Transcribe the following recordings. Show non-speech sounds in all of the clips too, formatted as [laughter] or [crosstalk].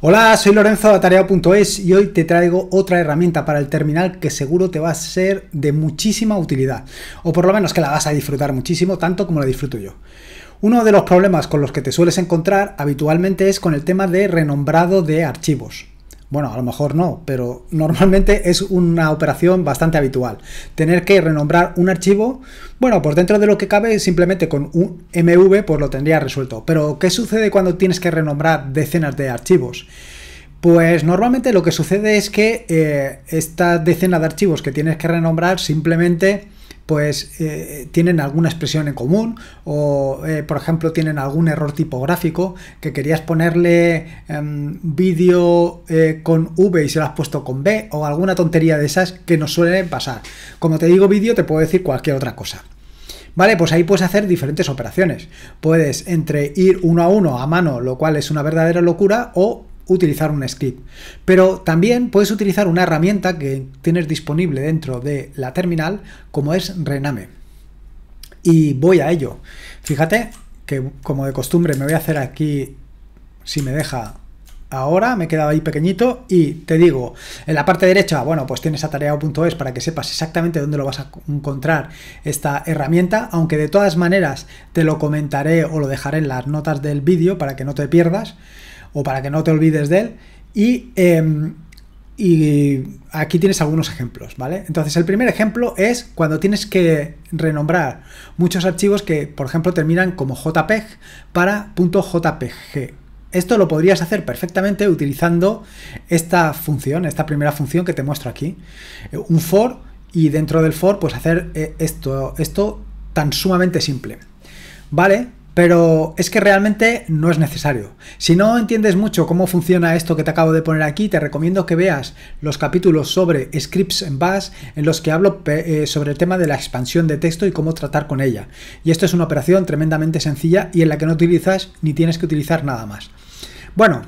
Hola, soy Lorenzo de Atareado.es y hoy te traigo otra herramienta para el terminal que seguro te va a ser de muchísima utilidad, o por lo menos que la vas a disfrutar muchísimo, tanto como la disfruto yo. Uno de los problemas con los que te sueles encontrar habitualmente es con el tema de renombrado de archivos. Bueno, a lo mejor no, pero normalmente es una operación bastante habitual. Tener que renombrar un archivo, bueno, pues dentro de lo que cabe, simplemente con un MV, pues lo tendría resuelto. Pero, ¿qué sucede cuando tienes que renombrar decenas de archivos? Pues normalmente lo que sucede es que eh, esta decena de archivos que tienes que renombrar simplemente pues eh, tienen alguna expresión en común o, eh, por ejemplo, tienen algún error tipográfico que querías ponerle em, vídeo eh, con V y se lo has puesto con B o alguna tontería de esas que nos suelen pasar. Como te digo vídeo, te puedo decir cualquier otra cosa. ¿Vale? Pues ahí puedes hacer diferentes operaciones. Puedes entre ir uno a uno a mano, lo cual es una verdadera locura, o utilizar un script. Pero también puedes utilizar una herramienta que tienes disponible dentro de la terminal, como es Rename. Y voy a ello. Fíjate que como de costumbre me voy a hacer aquí, si me deja ahora, me he quedado ahí pequeñito y te digo, en la parte derecha, bueno, pues tienes atareado.es para que sepas exactamente dónde lo vas a encontrar esta herramienta, aunque de todas maneras te lo comentaré o lo dejaré en las notas del vídeo para que no te pierdas o para que no te olvides de él. Y, em, y aquí tienes algunos ejemplos, ¿vale? Entonces, el primer ejemplo es cuando tienes que renombrar muchos archivos que, por ejemplo, terminan como JPEG para .jpg. Esto lo podrías hacer perfectamente utilizando esta función, esta primera función que te muestro aquí. Eh, un for y dentro del for pues hacer eh, esto, esto tan sumamente simple. Vale, pero es que realmente no es necesario. Si no entiendes mucho cómo funciona esto que te acabo de poner aquí, te recomiendo que veas los capítulos sobre scripts en bash en los que hablo eh, sobre el tema de la expansión de texto y cómo tratar con ella. Y esto es una operación tremendamente sencilla y en la que no utilizas ni tienes que utilizar nada más. Bueno,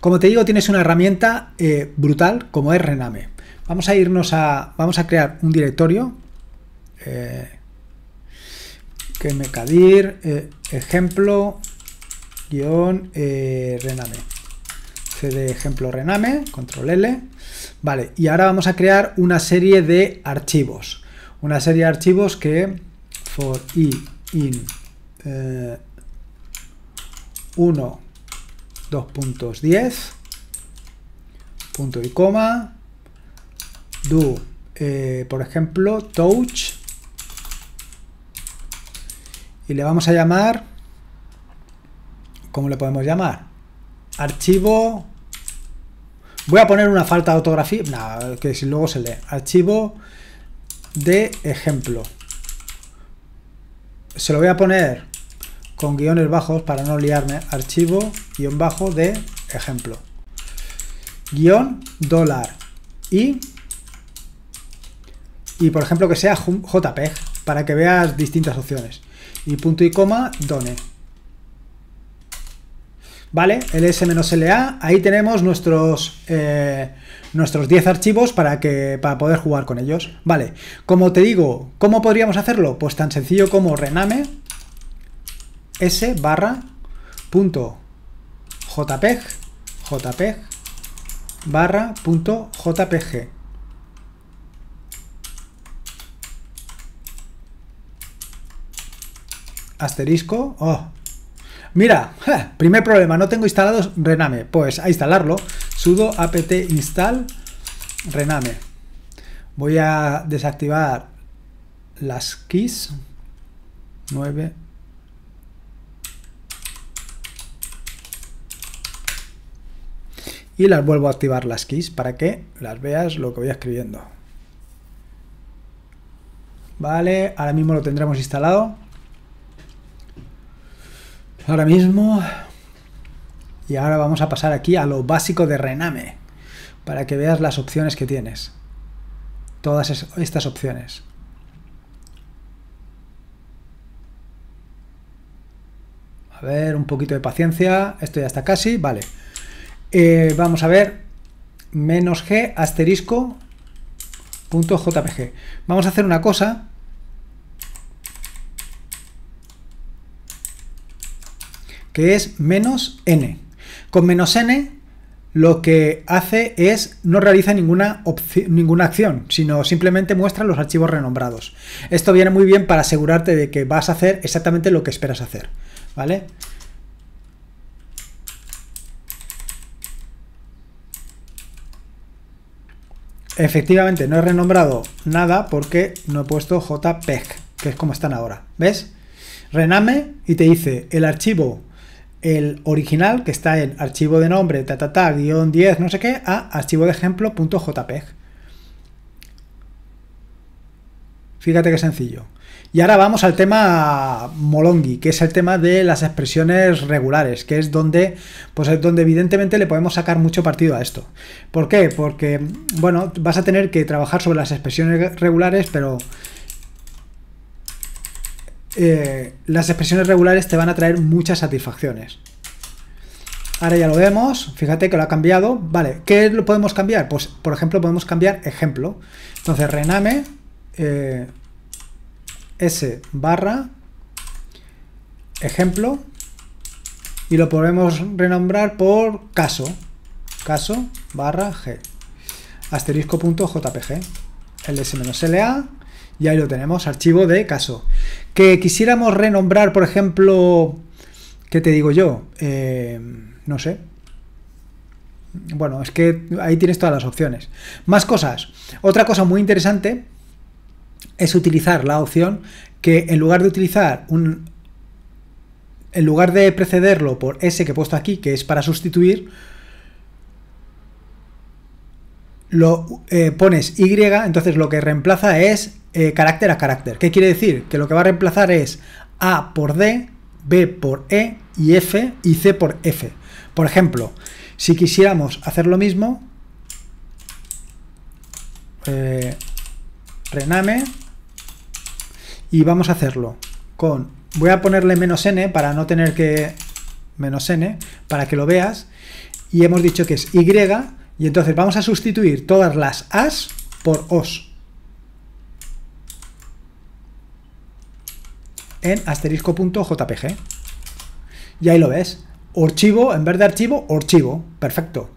como te digo, tienes una herramienta eh, brutal como es Rename. Vamos a irnos a, vamos a crear un directorio eh, que me cadir eh, ejemplo guión eh, rename. rename cd ejemplo rename control l vale y ahora vamos a crear una serie de archivos una serie de archivos que for i in 1 eh, 2.10 punto y coma do por ejemplo touch y le vamos a llamar, ¿cómo le podemos llamar? Archivo, voy a poner una falta de autografía, nada que si luego se lee, archivo de ejemplo. Se lo voy a poner con guiones bajos para no liarme, archivo, guión bajo de ejemplo. Guión dólar y y por ejemplo que sea JPEG para que veas distintas opciones. Y punto y coma, done. ¿Vale? ls-la, ahí tenemos nuestros, eh, nuestros 10 archivos para, que, para poder jugar con ellos. Vale, como te digo, ¿cómo podríamos hacerlo? Pues tan sencillo como rename s barra punto jpeg jpeg barra punto jpg asterisco, oh, Mira, primer problema, no tengo instalados Rename. Pues a instalarlo. sudo apt install Rename. Voy a desactivar las keys. 9. Y las vuelvo a activar las keys para que las veas lo que voy escribiendo. Vale, ahora mismo lo tendremos instalado ahora mismo. Y ahora vamos a pasar aquí a lo básico de Rename, para que veas las opciones que tienes. Todas estas opciones. A ver, un poquito de paciencia. Esto ya está casi, vale. Eh, vamos a ver. Menos G asterisco punto JPG. Vamos a hacer una cosa que es menos n. Con menos n lo que hace es no realiza ninguna, ninguna, acción, sino simplemente muestra los archivos renombrados. Esto viene muy bien para asegurarte de que vas a hacer exactamente lo que esperas hacer, ¿vale? Efectivamente, no he renombrado nada porque no he puesto jpeg, que es como están ahora, ¿ves? Rename y te dice el archivo el original que está en archivo de nombre, ta, guión 10, no sé qué, a archivo de ejemplo.jpg. Fíjate qué sencillo. Y ahora vamos al tema Molongi, que es el tema de las expresiones regulares, que es donde, pues es donde evidentemente le podemos sacar mucho partido a esto. ¿Por qué? Porque, bueno, vas a tener que trabajar sobre las expresiones regulares, pero eh, las expresiones regulares te van a traer muchas satisfacciones. Ahora ya lo vemos, fíjate que lo ha cambiado. Vale, ¿qué lo podemos cambiar? Pues, por ejemplo, podemos cambiar ejemplo. Entonces, rename eh, s barra ejemplo y lo podemos renombrar por caso. Caso barra g asterisco.jpg ls-la y ahí lo tenemos, archivo de caso. Que quisiéramos renombrar, por ejemplo, ¿qué te digo yo? Eh, no sé. Bueno, es que ahí tienes todas las opciones. Más cosas. Otra cosa muy interesante es utilizar la opción que en lugar de utilizar un... En lugar de precederlo por S que he puesto aquí, que es para sustituir, lo eh, pones Y, entonces lo que reemplaza es eh, carácter a carácter. ¿Qué quiere decir? Que lo que va a reemplazar es A por D, B por E y F y C por F. Por ejemplo, si quisiéramos hacer lo mismo, eh, rename y vamos a hacerlo con, voy a ponerle menos n para no tener que, menos n, para que lo veas, y hemos dicho que es y, y entonces vamos a sustituir todas las as por os. en asterisco.jpg. Y ahí lo ves. Archivo, en vez de archivo, archivo. Perfecto.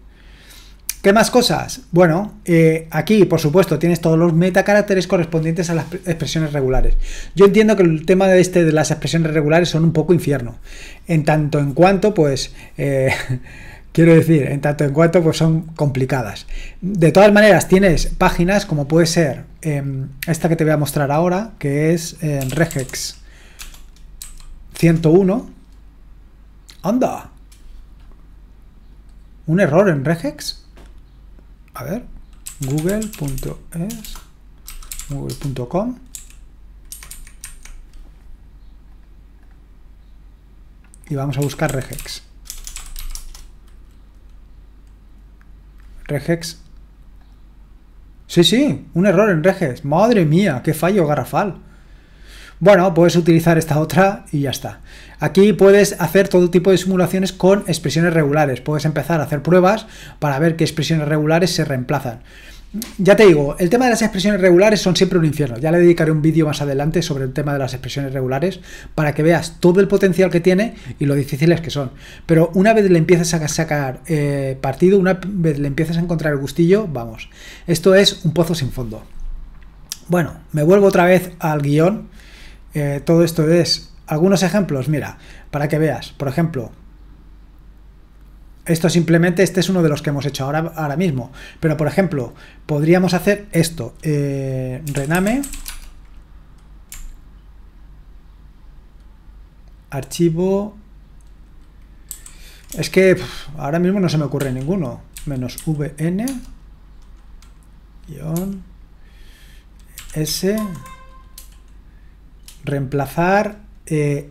¿Qué más cosas? Bueno, eh, aquí, por supuesto, tienes todos los metacaracteres correspondientes a las expresiones regulares. Yo entiendo que el tema de este de las expresiones regulares son un poco infierno. En tanto en cuanto, pues. Eh, [laughs] quiero decir, en tanto en cuanto, pues son complicadas. De todas maneras, tienes páginas como puede ser em, esta que te voy a mostrar ahora, que es em, Regex. 101. ¡Anda! ¿Un error en regex? A ver, google.es, google.com. Y vamos a buscar regex. Regex. Sí, sí, un error en regex. Madre mía, qué fallo garrafal. Bueno, puedes utilizar esta otra y ya está. Aquí puedes hacer todo tipo de simulaciones con expresiones regulares. Puedes empezar a hacer pruebas para ver qué expresiones regulares se reemplazan. Ya te digo, el tema de las expresiones regulares son siempre un infierno. Ya le dedicaré un vídeo más adelante sobre el tema de las expresiones regulares para que veas todo el potencial que tiene y lo difíciles que son. Pero una vez le empiezas a sacar eh, partido, una vez le empiezas a encontrar el gustillo, vamos. Esto es un pozo sin fondo. Bueno, me vuelvo otra vez al guión. Eh, todo esto es algunos ejemplos, mira, para que veas. Por ejemplo, esto simplemente, este es uno de los que hemos hecho ahora, ahora mismo. Pero, por ejemplo, podríamos hacer esto. Eh, rename. Archivo. Es que ahora mismo no se me ocurre ninguno. Menos vn. Guión. S reemplazar eh,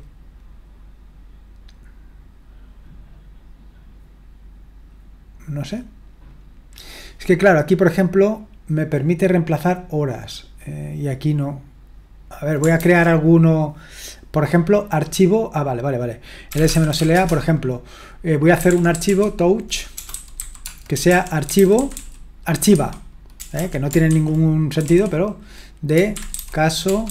no sé es que claro aquí por ejemplo me permite reemplazar horas eh, y aquí no a ver voy a crear alguno por ejemplo archivo ah vale vale vale el ls-la por ejemplo eh, voy a hacer un archivo touch que sea archivo archiva que no tiene ningún sentido pero de caso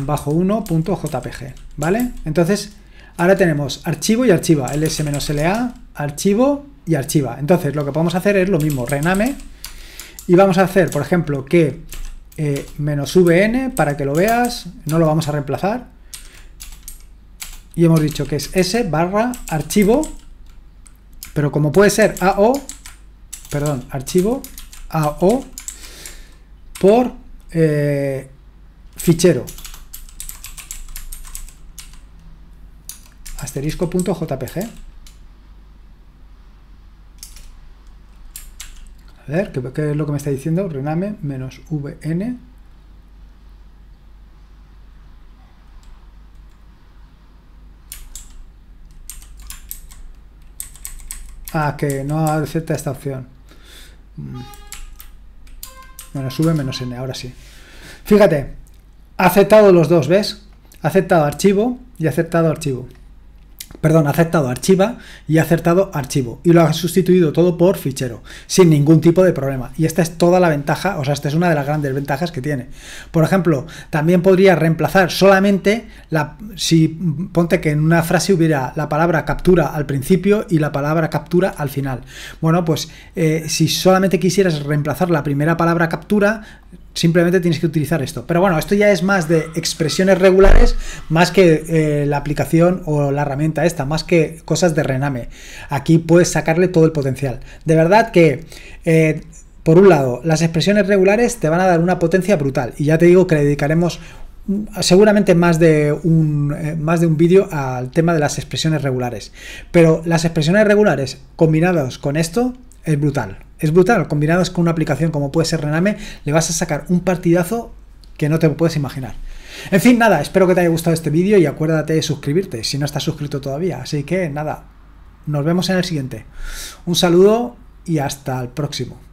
bajo 1.jpg, ¿vale? Entonces, ahora tenemos archivo y archiva, ls-la, archivo y archiva. Entonces, lo que podemos hacer es lo mismo, rename, y vamos a hacer, por ejemplo, que menos vn, para que lo veas, no lo vamos a reemplazar, y hemos dicho que es s barra archivo, pero como puede ser AO, perdón, archivo AO por fichero, asterisco.jpg. A ver, ¿qué, es lo que me está diciendo? Rename menos vn. Ah, que no acepta esta opción. Mm. Menos v menos n, ahora sí. Fíjate, ha aceptado los dos, ¿ves? Ha aceptado archivo y ha aceptado archivo perdón, ha aceptado archiva y acertado archivo. Y lo ha sustituido todo por fichero, sin ningún tipo de problema. Y esta es toda la ventaja, o sea, esta es una de las grandes ventajas que tiene. Por ejemplo, también podría reemplazar solamente la. Si ponte que en una frase hubiera la palabra captura al principio y la palabra captura al final. Bueno, pues eh, si solamente quisieras reemplazar la primera palabra captura, Simplemente tienes que utilizar esto. Pero bueno, esto ya es más de expresiones regulares, más que eh, la aplicación o la herramienta esta, más que cosas de rename. Aquí puedes sacarle todo el potencial. De verdad que... Eh, por un lado, las expresiones regulares te van a dar una potencia brutal. Y ya te digo que le dedicaremos mm, seguramente más de un eh, más de un vídeo al tema de las expresiones regulares. Pero las expresiones regulares combinadas con esto es brutal. Es brutal. Combinados con una aplicación como puede ser Rename, le vas a sacar un partidazo que no te puedes imaginar. En fin, nada, espero que te haya gustado este vídeo y acuérdate de suscribirte si no estás suscrito todavía. Así que nada, nos vemos en el siguiente. Un saludo y hasta el próximo.